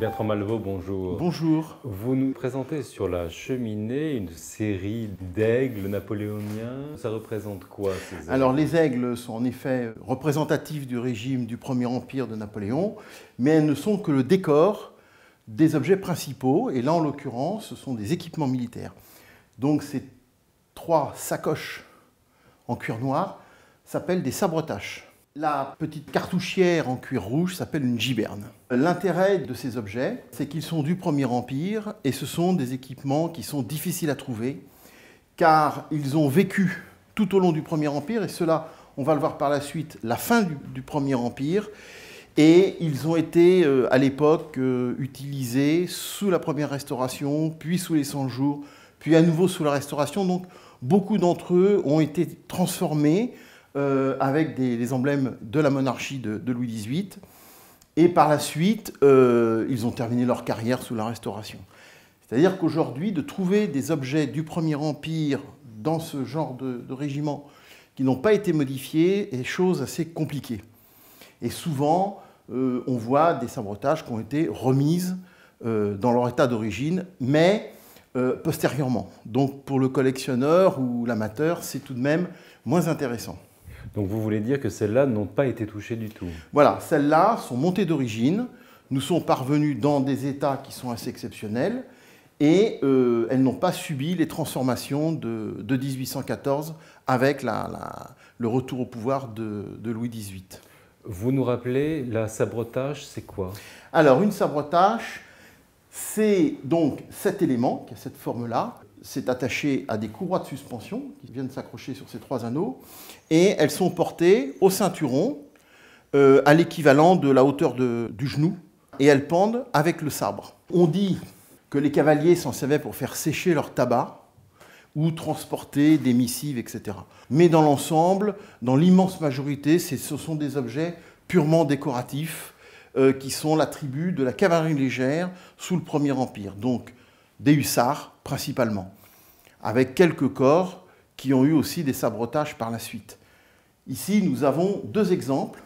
Bertrand Malvaux, bonjour. Bonjour. Vous nous présentez sur la cheminée une série d'aigles napoléoniens. Ça représente quoi ces aigles Alors les aigles sont en effet représentatifs du régime du Premier Empire de Napoléon, mais elles ne sont que le décor des objets principaux, et là en l'occurrence ce sont des équipements militaires. Donc ces trois sacoches en cuir noir s'appellent des sabretaches. La petite cartouchière en cuir rouge s'appelle une giberne. L'intérêt de ces objets, c'est qu'ils sont du Premier Empire et ce sont des équipements qui sont difficiles à trouver car ils ont vécu tout au long du Premier Empire et cela, on va le voir par la suite, la fin du, Premier Empire. Et ils ont été euh, à l'époque euh, utilisés sous la Première Restauration, puis sous les 100 jours, puis à nouveau sous la Restauration. Donc beaucoup d'entre eux ont été transformés euh, avec des, emblèmes de la monarchie de, Louis XVIII. Et par la suite, euh, ils ont terminé leur carrière sous la Restauration. C'est-à-dire qu'aujourd'hui, de trouver des objets du Premier Empire dans ce genre de, régiment qui n'ont pas été modifiés est chose assez compliquée. Et souvent, euh, on voit des sabretages qui ont été remises dans leur état d'origine, mais postérieurement. Donc pour le collectionneur ou l'amateur, c'est tout de même moins intéressant. Donc vous voulez dire que celles-là n'ont pas été touchées du tout Voilà, celles-là sont montées d'origine, nous sont parvenues dans des états qui sont assez exceptionnels, et euh, elles n'ont pas subi les transformations de, 1814 avec le retour au pouvoir de, Louis XVIII. Vous nous rappelez, la sabretache, c'est quoi Alors, une sabretache, c'est donc cet élément qui a cette forme-là, S'est attaché à des courroies de suspension qui viennent s'accrocher sur ces trois anneaux, et elles sont portées au ceinturon, euh, à l'équivalent de la hauteur de, du genou, et elles pendent avec le sabre. On dit que les cavaliers s'en servaient pour faire sécher leur tabac ou transporter des missives, etc. Mais dans l'ensemble, dans l'immense majorité, ce sont des objets purement décoratifs euh, qui sont l'attribut de la cavalerie légère sous le Premier Empire, donc des hussards principalement avec quelques corps qui ont eu aussi des sabretages par la suite. Ici, nous avons deux exemples,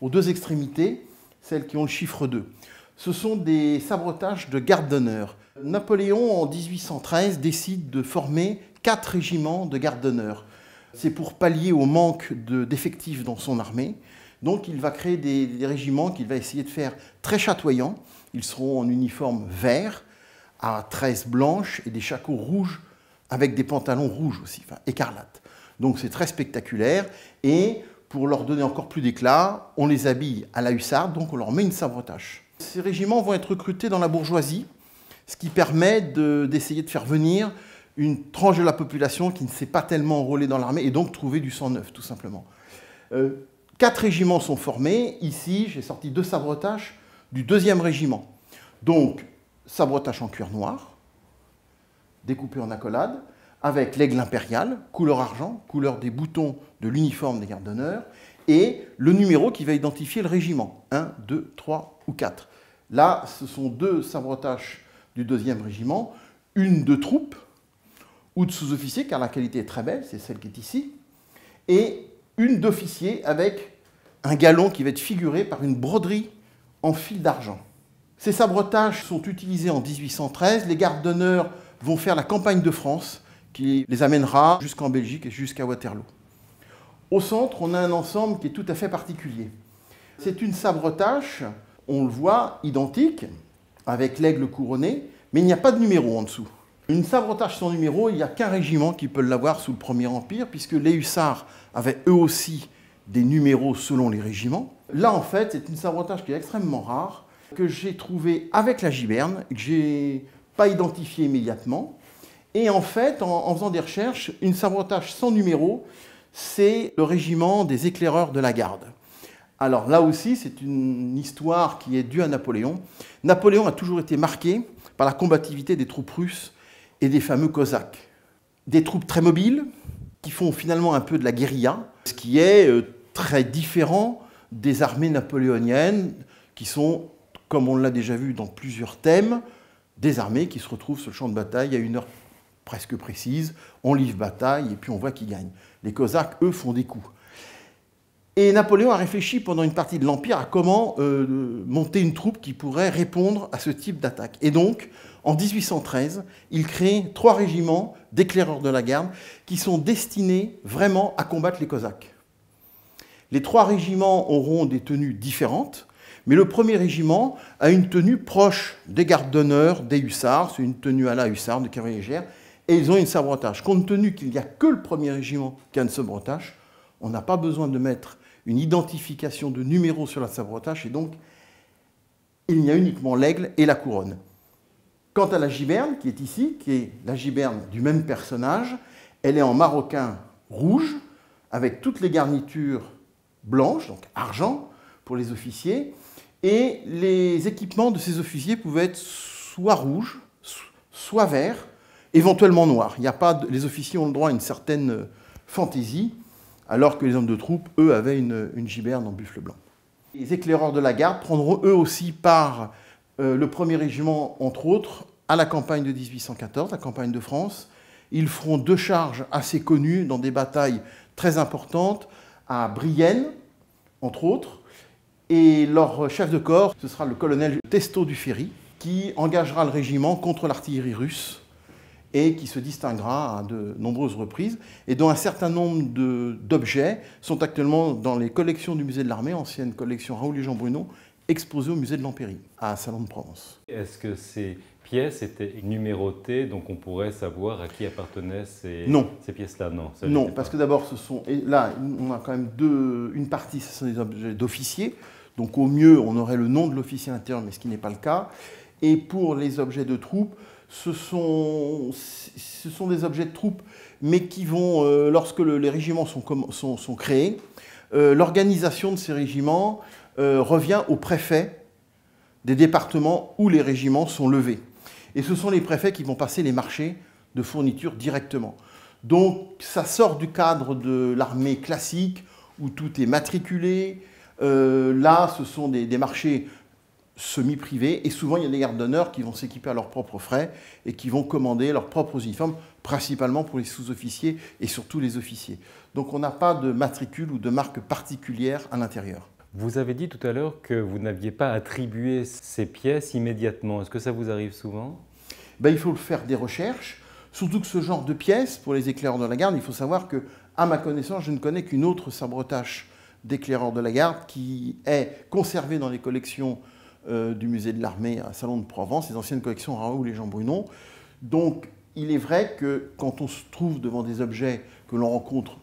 aux deux extrémités, celles qui ont le chiffre 2. Ce sont des sabretages de garde d'honneur. Napoléon, en 1813, décide de former quatre régiments de garde d'honneur. C'est pour pallier au manque d'effectifs dans son armée. Donc il va créer des, régiments qu'il va essayer de faire très chatoyants. Ils seront en uniforme vert, à tresses blanches et des shakos rouges avec des pantalons rouges aussi, enfin écarlates. Donc c'est très spectaculaire. Et pour leur donner encore plus d'éclat, on les habille à la hussarde, donc on leur met une sabretache. Ces régiments vont être recrutés dans la bourgeoisie, ce qui permet d'essayer de, faire venir une tranche de la population qui ne s'est pas tellement enrôlée dans l'armée et donc trouver du sang neuf, tout simplement. Euh, quatre régiments sont formés. Ici, j'ai sorti deux sabretaches du deuxième régiment. Donc, sabretache en cuir noir, découpé en accolade, avec l'aigle impérial, couleur argent, couleur des boutons de l'uniforme des gardes d'honneur, et le numéro qui va identifier le régiment, 1, 2, 3 ou 4. Là, ce sont deux sabretaches du deuxième régiment, une de troupe ou de sous-officier, car la qualité est très belle, c'est celle qui est ici, et une d'officier avec un galon qui va être figuré par une broderie en fil d'argent. Ces sabretaches sont utilisés en 1813, les gardes d'honneur vont faire la campagne de France qui les amènera jusqu'en Belgique et jusqu'à Waterloo. Au centre, on a un ensemble qui est tout à fait particulier. C'est une sabretache, on le voit, identique, avec l'aigle couronné, mais il n'y a pas de numéro en dessous. Une sabretache sans numéro, il n'y a qu'un régiment qui peut l'avoir sous le Premier Empire, puisque les hussards avaient eux aussi des numéros selon les régiments. Là, en fait, c'est une sabretache qui est extrêmement rare, que j'ai trouvée avec la giberne, que j'ai identifié immédiatement. Et en fait, en, faisant des recherches, une sabotage sans numéro, c'est le régiment des éclaireurs de la garde. Alors là aussi, c'est une histoire qui est due à Napoléon. Napoléon a toujours été marqué par la combativité des troupes russes et des fameux cosaques. Des troupes très mobiles, qui font finalement un peu de la guérilla, ce qui est euh, très différent des armées napoléoniennes, qui sont, comme on l'a déjà vu dans plusieurs thèmes, des armées qui se retrouvent sur le champ de bataille à une heure presque précise, on livre bataille et puis on voit qui gagne. Les Cosaques, eux, font des coups. Et Napoléon a réfléchi pendant une partie de l'Empire à comment euh, monter une troupe qui pourrait répondre à ce type d'attaque. Et donc, en 1813, il crée trois régiments d'éclaireurs de la garde qui sont destinés vraiment à combattre les Cosaques. Les trois régiments auront des tenues différentes. Mais le premier régiment a une tenue proche des gardes d'honneur, des hussards, c'est une tenue à la hussarde de cavalerie et ils ont une sabretache. Compte tenu qu'il n'y a que le premier régiment qui a une sabretache, on n'a pas besoin de mettre une identification de numéro sur la sabretache, et donc il n'y a uniquement l'aigle et la couronne. Quant à la giberne, qui est ici, qui est la giberne du même personnage, elle est en maroquin rouge, avec toutes les garnitures blanches, donc argent, pour les officiers, et les équipements de ces officiers pouvaient être soit rouges, soit verts, éventuellement noirs. Il y a pas Les officiers ont le droit à une certaine euh, fantaisie, alors que les hommes de troupe, eux, avaient une, giberne en buffle blanc. Les éclaireurs de la garde prendront eux aussi part, euh, le premier régiment entre autres, à la campagne de 1814, la campagne de France. Ils feront deux charges assez connues dans des batailles très importantes, à Brienne, entre autres, et leur chef de corps, ce sera le colonel Testo du qui engagera le régiment contre l'artillerie russe et qui se distinguera à de nombreuses reprises, et dont un certain nombre d'objets sont actuellement dans les collections du musée de l'armée, ancienne collection Raoul et Jean Bruno, exposées au musée de l'Empérie, à Salon de Provence. Est-ce que ces pièces étaient numérotées, donc on pourrait savoir à qui appartenaient ces, ces pièces-là Non, non parce que d'abord, ce sont. Et là, on a quand même deux. Une partie, ce sont des objets d'officiers, donc au mieux, on aurait le nom de l'officier interne, mais ce qui n'est pas le cas. Et pour les objets de troupes, ce sont, des objets de troupes, mais qui vont, euh, lorsque les régiments sont, créés, euh, l'organisation de ces régiments euh, revient au préfet des départements où les régiments sont levés. Et ce sont les préfets qui vont passer les marchés de fourniture directement. Donc ça sort du cadre de l'armée classique où tout est matriculé, euh, là, ce sont des, marchés semi-privés, et souvent il y a des gardes d'honneur qui vont s'équiper à leurs propres frais et qui vont commander leurs propres uniformes, principalement pour les sous-officiers et surtout les officiers. Donc on n'a pas de matricule ou de marque particulière à l'intérieur. Vous avez dit tout à l'heure que vous n'aviez pas attribué ces pièces immédiatement. Est-ce que ça vous arrive souvent ben, Il faut faire des recherches, surtout que ce genre de pièces, pour les éclaireurs de la garde, il faut savoir que, à ma connaissance, je ne connais qu'une autre sabretache d'éclaireur de la garde qui est conservé dans les collections euh, du musée de l'armée à Salon de Provence, les anciennes collections Raoul et Jean Brunon. Donc il est vrai que quand on se trouve devant des objets que l'on rencontre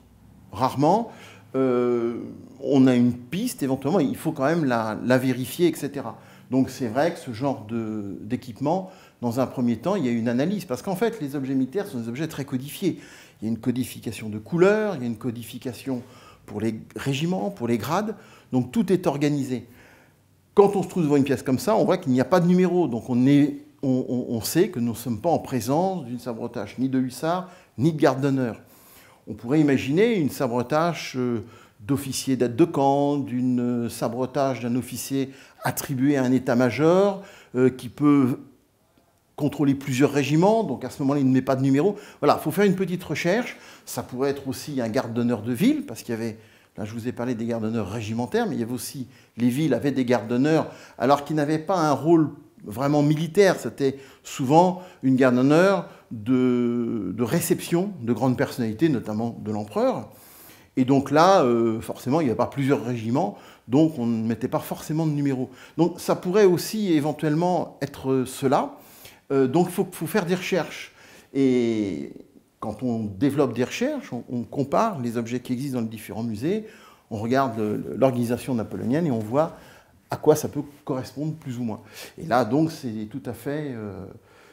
rarement, euh, on a une piste éventuellement, il faut quand même la, vérifier, etc. Donc c'est vrai que ce genre d'équipement, dans un premier temps, il y a une analyse, parce qu'en fait les objets militaires sont des objets très codifiés. Il y a une codification de couleur, il y a une codification pour les régiments, pour les grades. Donc tout est organisé. Quand on se trouve devant une pièce comme ça, on voit qu'il n'y a pas de numéro. Donc on, sait que nous ne sommes pas en présence d'une sabre-tache, ni de hussard, ni de garde d'honneur. On pourrait imaginer une sabretache euh, d'officier d'aide de camp, d'une euh, sabrotage d'un officier attribué à un état-major euh, qui peut contrôler plusieurs régiments, donc à ce moment-là, il ne met pas de numéro. Voilà, il faut faire une petite recherche. Ça pourrait être aussi un garde d'honneur de ville, parce qu'il y avait, là je vous ai parlé des gardes d'honneur régimentaires, mais il y avait aussi, les villes avaient des gardes d'honneur, alors qu'ils n'avaient pas un rôle vraiment militaire, c'était souvent une garde d'honneur de, de, réception de grandes personnalités, notamment de l'empereur. Et donc là, euh, forcément, il n'y avait pas plusieurs régiments, donc on ne mettait pas forcément de numéro. Donc ça pourrait aussi éventuellement être euh, cela. Euh, donc il faut, faire des recherches. Et quand on développe des recherches, on, compare les objets qui existent dans les différents musées, on regarde l'organisation napoléonienne et on voit à quoi ça peut correspondre plus ou moins. Et là, donc, c'est tout à fait... Euh,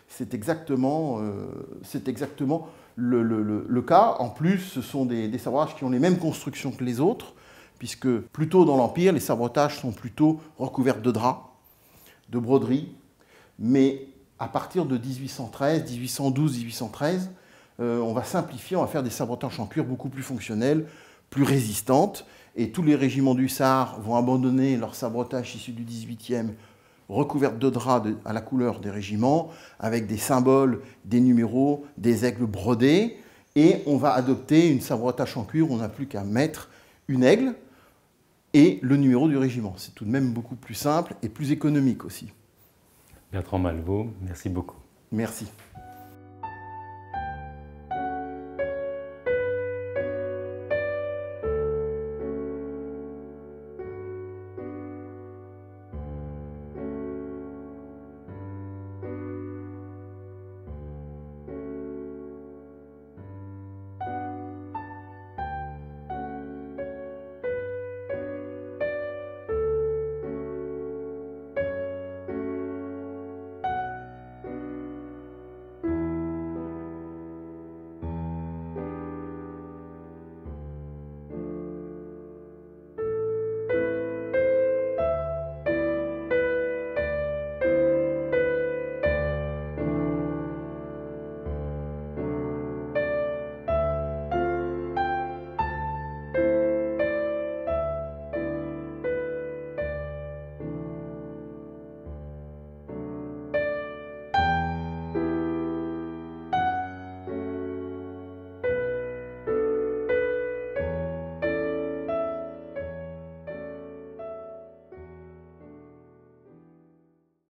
c'est exactement, euh, c'est exactement le, cas. En plus, ce sont des, des sabotages qui ont les mêmes constructions que les autres, puisque plutôt dans l'Empire, les sabotages sont plutôt recouverts de draps, de broderies, mais à partir de 1813, 1812, 1813, on va simplifier, on va faire des sabotages en cuir beaucoup plus fonctionnels, plus résistantes, et tous les régiments du SAR vont abandonner leur sabretaches issu du 18e, recouverte de draps à la couleur des régiments, avec des symboles, des numéros, des aigles brodés, et on va adopter une sabretache en cuir, on n'a plus qu'à mettre une aigle et le numéro du régiment. C'est tout de même beaucoup plus simple et plus économique aussi. Bertrand Malvaux, merci beaucoup. Merci.